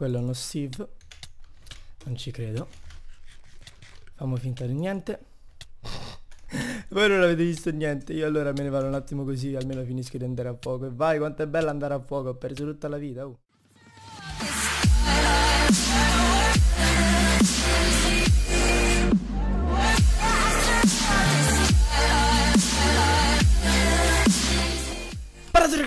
Quello è uno Steve. Non ci credo. Famo finta di niente. Voi non avete visto niente, io allora me ne vado un attimo così, almeno finisco di andare a fuoco. E vai, quanto è bello andare a fuoco, ho perso tutta la vita. Uh.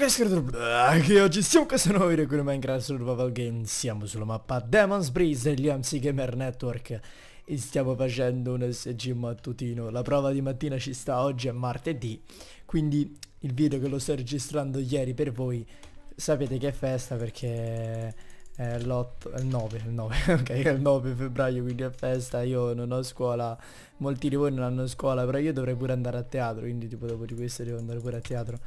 ragazzi, che oggi siamo qui nuovo video qui Minecraft Minecraft Survival Game Siamo sulla mappa Demon's Breeze degli MC Gamer Network E stiamo facendo un SG mattutino La prova di mattina ci sta, oggi è martedì Quindi il video che lo sto registrando ieri per voi Sapete che è festa perché è l'8, il 9, il 9, ok, è il 9 febbraio quindi è festa, io non ho scuola, molti di voi non hanno scuola, però io dovrei pure andare a teatro, quindi tipo dopo di questo devo andare pure a teatro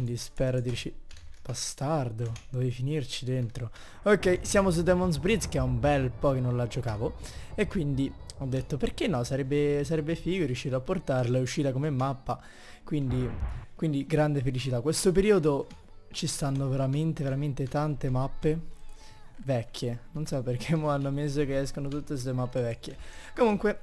quindi spero di riuscire... Bastardo, dovevi finirci dentro. Ok, siamo su Demon's Breeze che è un bel po' che non la giocavo. E quindi ho detto perché no, sarebbe, sarebbe figo riuscire a portarla, è uscita come mappa. Quindi, quindi grande felicità. Questo periodo ci stanno veramente, veramente tante mappe vecchie. Non so perché mo hanno messo che escono tutte queste mappe vecchie. Comunque,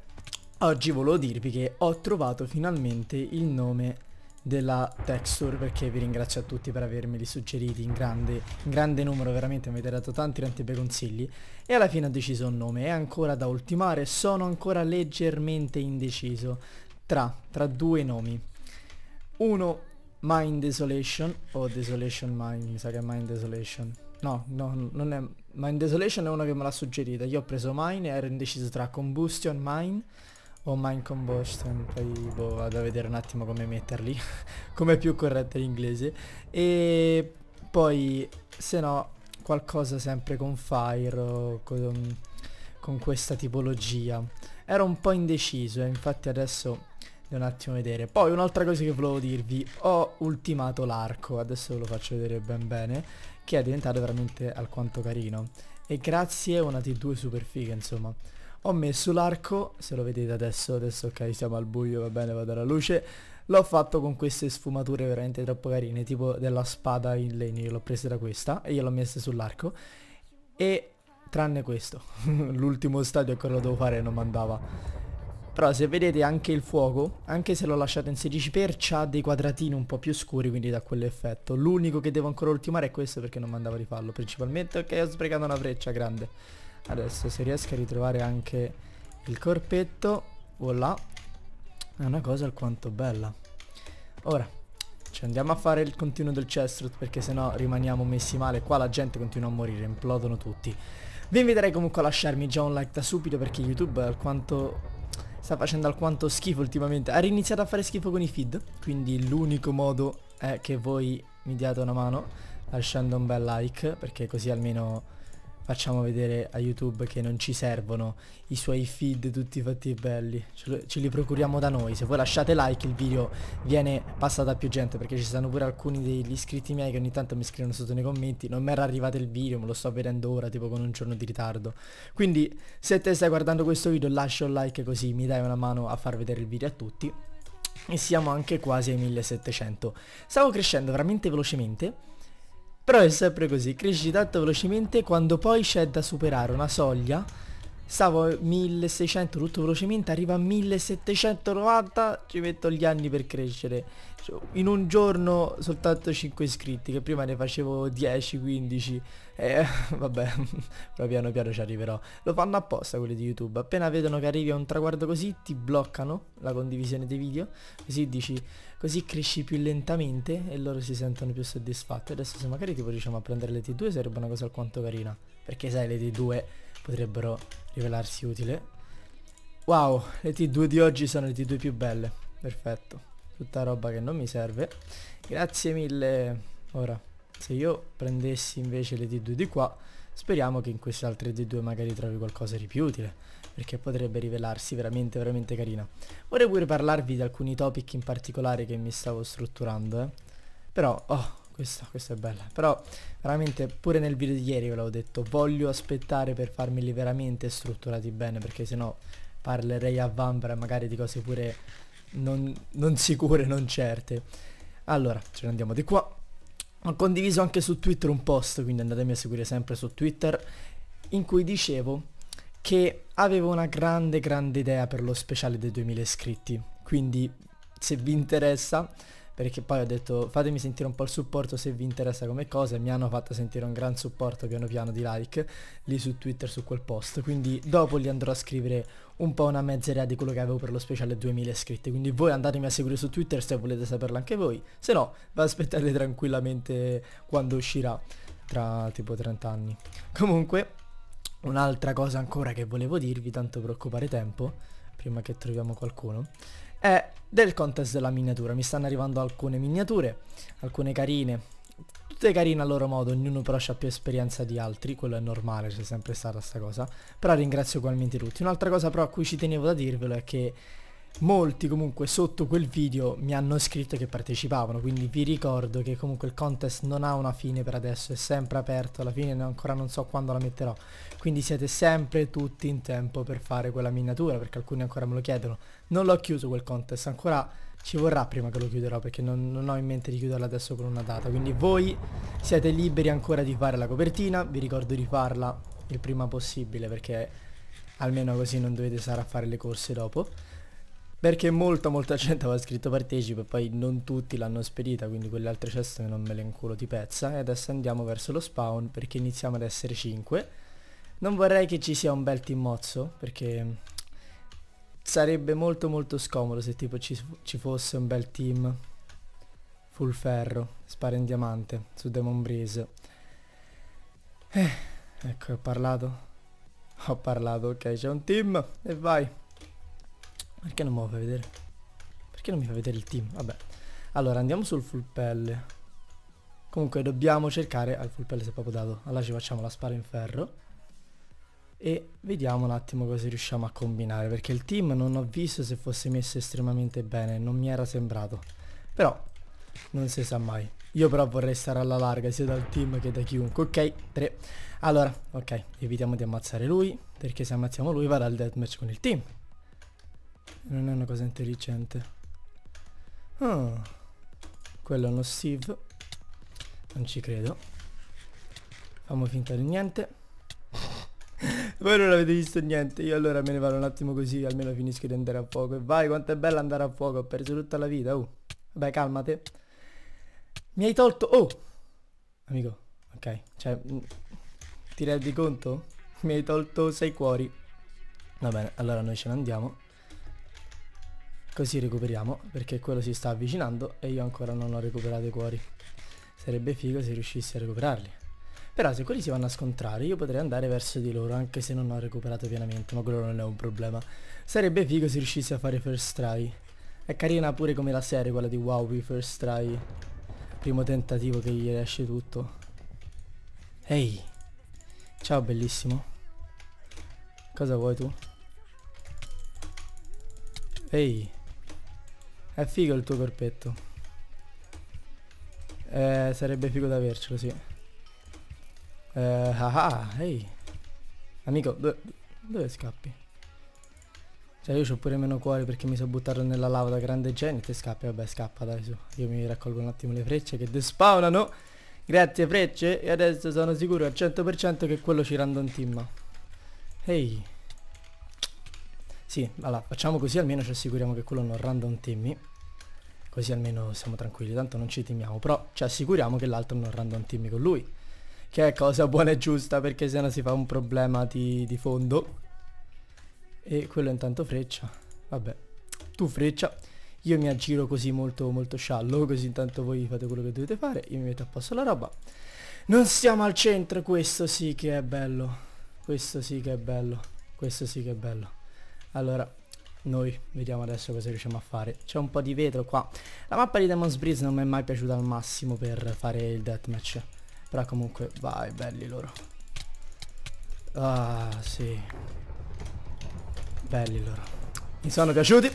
oggi volevo dirvi che ho trovato finalmente il nome della texture perché vi ringrazio a tutti per avermeli suggeriti in grande, in grande numero veramente mi avete dato tanti tanti bei consigli e alla fine ho deciso un nome è ancora da ultimare sono ancora leggermente indeciso tra, tra due nomi uno Mind Desolation o oh, Desolation Mind mi sa che è Mind Desolation no no non è Mind Desolation è uno che me l'ha suggerita io ho preso Mine e ero indeciso tra Combustion Mine o Mind Combustion, poi boh, vado a vedere un attimo come metterli, come è più corretto l'inglese. E poi se no qualcosa sempre con Fire o con, con questa tipologia. Ero un po' indeciso e eh, infatti adesso un attimo vedere Poi un'altra cosa che volevo dirvi Ho ultimato l'arco Adesso ve lo faccio vedere ben bene Che è diventato veramente alquanto carino E grazie a una T2 super figa insomma ho messo l'arco, se lo vedete adesso, adesso ok siamo al buio, va bene, vado alla luce, l'ho fatto con queste sfumature veramente troppo carine, tipo della spada in legno, l'ho presa da questa e gliel'ho messa sull'arco e tranne questo, l'ultimo stadio ancora lo devo fare non mandava. Però se vedete anche il fuoco, anche se l'ho lasciato in 16 per, ha dei quadratini un po' più scuri, quindi da quell'effetto. L'unico che devo ancora ultimare è questo perché non mandava di farlo. Principalmente, ok, ho sprecato una freccia grande. Adesso se riesco a ritrovare anche il corpetto, voilà, è una cosa alquanto bella. Ora, ci andiamo a fare il continuo del chestnut perché sennò rimaniamo messi male. Qua la gente continua a morire, implodono tutti. Vi inviterei comunque a lasciarmi già un like da subito perché YouTube alquanto sta facendo alquanto schifo ultimamente. Ha riniziato a fare schifo con i feed, quindi l'unico modo è che voi mi diate una mano lasciando un bel like perché così almeno facciamo vedere a YouTube che non ci servono i suoi feed tutti fatti belli, ce, lo, ce, li procuriamo da noi, se voi lasciate like il video viene passato a più gente perché ci sono pure alcuni degli iscritti miei che ogni tanto mi scrivono sotto nei commenti, non mi era arrivato il video, me lo sto vedendo ora tipo con un giorno di ritardo, quindi se te stai guardando questo video lascia un like così mi dai una mano a far vedere il video a tutti e siamo anche quasi ai 1700, stavo crescendo veramente velocemente però è sempre così, cresci tanto velocemente quando poi c'è da superare una soglia Stavo a 1600 tutto velocemente, arrivo a 1790, ci metto gli anni per crescere. Cioè, in un giorno soltanto 5 iscritti, che prima ne facevo 10, 15. E vabbè, però piano piano ci arriverò. Lo fanno apposta quelli di YouTube. Appena vedono che arrivi a un traguardo così, ti bloccano la condivisione dei video. Così dici, così cresci più lentamente e loro si sentono più soddisfatti. Adesso se magari tipo riusciamo a prendere le T2 sarebbe una cosa alquanto carina. Perché sai, le T2 potrebbero rivelarsi utile. Wow, le T2 di oggi sono le T2 più belle. Perfetto. Tutta roba che non mi serve. Grazie mille. Ora, se io prendessi invece le T2 di qua, speriamo che in queste altre T2 magari trovi qualcosa di più utile. Perché potrebbe rivelarsi veramente, veramente carina. Vorrei pure parlarvi di alcuni topic in particolare che mi stavo strutturando, eh. Però, oh, questa, questa è bella. Però veramente pure nel video di ieri ve l'avevo detto, voglio aspettare per farmeli veramente strutturati bene perché sennò parlerei a Vampra magari di cose pure non, non sicure, non certe. Allora, ce ne andiamo di qua. Ho condiviso anche su Twitter un post, quindi andatemi a seguire sempre su Twitter, in cui dicevo che avevo una grande grande idea per lo speciale dei 2000 iscritti. Quindi se vi interessa perché poi ho detto fatemi sentire un po' il supporto se vi interessa come cosa e mi hanno fatto sentire un gran supporto piano piano di like lì su Twitter su quel post, quindi dopo li andrò a scrivere un po' una mezz'area di quello che avevo per lo speciale 2000 iscritti, quindi voi andatemi a seguire su Twitter se volete saperlo anche voi, se no vi aspettate tranquillamente quando uscirà tra tipo 30 anni. Comunque, un'altra cosa ancora che volevo dirvi, tanto per occupare tempo, prima che troviamo qualcuno, è eh, del contest della miniatura. Mi stanno arrivando alcune miniature, alcune carine. Tutte carine a loro modo, ognuno però ha più esperienza di altri, quello è normale, c'è sempre stata sta cosa. Però ringrazio ugualmente tutti. Un'altra cosa però a cui ci tenevo da dirvelo è che molti comunque sotto quel video mi hanno scritto che partecipavano quindi vi ricordo che comunque il contest non ha una fine per adesso è sempre aperto alla fine ancora non so quando la metterò quindi siete sempre tutti in tempo per fare quella miniatura perché alcuni ancora me lo chiedono non l'ho chiuso quel contest ancora ci vorrà prima che lo chiuderò perché non, non, ho in mente di chiuderla adesso con una data quindi voi siete liberi ancora di fare la copertina vi ricordo di farla il prima possibile perché almeno così non dovete stare a fare le corse dopo perché molta molta gente aveva scritto partecipe, poi non tutti l'hanno spedita, quindi quelle altre ceste non me le inculo di pezza. E adesso andiamo verso lo spawn perché iniziamo ad essere 5. Non vorrei che ci sia un bel team mozzo perché sarebbe molto molto scomodo se tipo ci, ci fosse un bel team full ferro, spara in diamante su Demon Breeze. Eh, ecco, ho parlato. Ho parlato, ok, c'è un team e vai. Perché non me lo fai vedere? Perché non mi fa vedere il team? Vabbè. Allora, andiamo sul full pelle. Comunque, dobbiamo cercare... Al full pelle si è proprio dato. Allora ci facciamo la spara in ferro. E vediamo un attimo cosa riusciamo a combinare. Perché il team non ho visto se fosse messo estremamente bene. Non mi era sembrato. Però, non si sa mai. Io però vorrei stare alla larga sia dal team che da chiunque. Ok, 3. Allora, ok, evitiamo di ammazzare lui. Perché se ammazziamo lui va dal deathmatch con il team. Non è una cosa intelligente. Oh. Quello è uno Steve. Non ci credo. Famo finta di niente. Voi non avete visto niente. Io allora me ne vado un attimo così. Almeno finisco di andare a fuoco. E vai, quanto è bello andare a fuoco. Ho perso tutta la vita. Oh. Vabbè, calmate. Mi hai tolto... Oh! Amico. Ok. Cioè... Mm, ti rendi conto? Mi hai tolto sei cuori. Va bene, allora noi ce ne andiamo. Così recuperiamo, perché quello si sta avvicinando e io ancora non ho recuperato i cuori. Sarebbe figo se riuscissi a recuperarli. Però se quelli si vanno a scontrare io potrei andare verso di loro anche se non ho recuperato pienamente, ma quello non è un problema. Sarebbe figo se riuscissi a fare first try. È carina pure come la serie quella di Wowie first try. Primo tentativo che gli riesce tutto. Ehi! Ciao bellissimo. Cosa vuoi tu? Ehi! È figo il tuo corpetto. Eh, sarebbe figo da avercelo, sì. Eh, ah, ah ehi. Hey. Amico, do dove scappi? Cioè io ho pure meno cuore perché mi so buttato nella lava da grande genio te scappi, vabbè scappa dai su. Io mi raccolgo un attimo le frecce che despawnano. Grazie frecce e adesso sono sicuro al 100% che quello ci random team. Ehi. Hey. Sì, allora facciamo così almeno ci assicuriamo che quello non random team così almeno siamo tranquilli, tanto non ci timiamo, però ci assicuriamo che l'altro non random team con lui, che è cosa buona e giusta perché sennò si fa un problema di, di fondo. E quello intanto freccia, vabbè, tu freccia, io mi aggiro così molto molto sciallo, così intanto voi fate quello che dovete fare, io mi metto a posto la roba. Non siamo al centro, questo sì che è bello, questo sì che è bello, questo sì che è bello. Allora, noi vediamo adesso cosa riusciamo a fare c'è un po' di vetro qua la mappa di Demon's Breeze non mi è mai piaciuta al massimo per fare il deathmatch però comunque vai belli loro ah sì belli loro mi sono piaciuti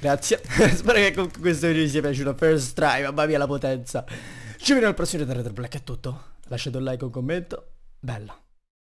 grazie spero che con questo video vi sia piaciuto first try mamma mia la potenza ci vediamo al prossimo video Red Black è tutto lasciate un like un commento bella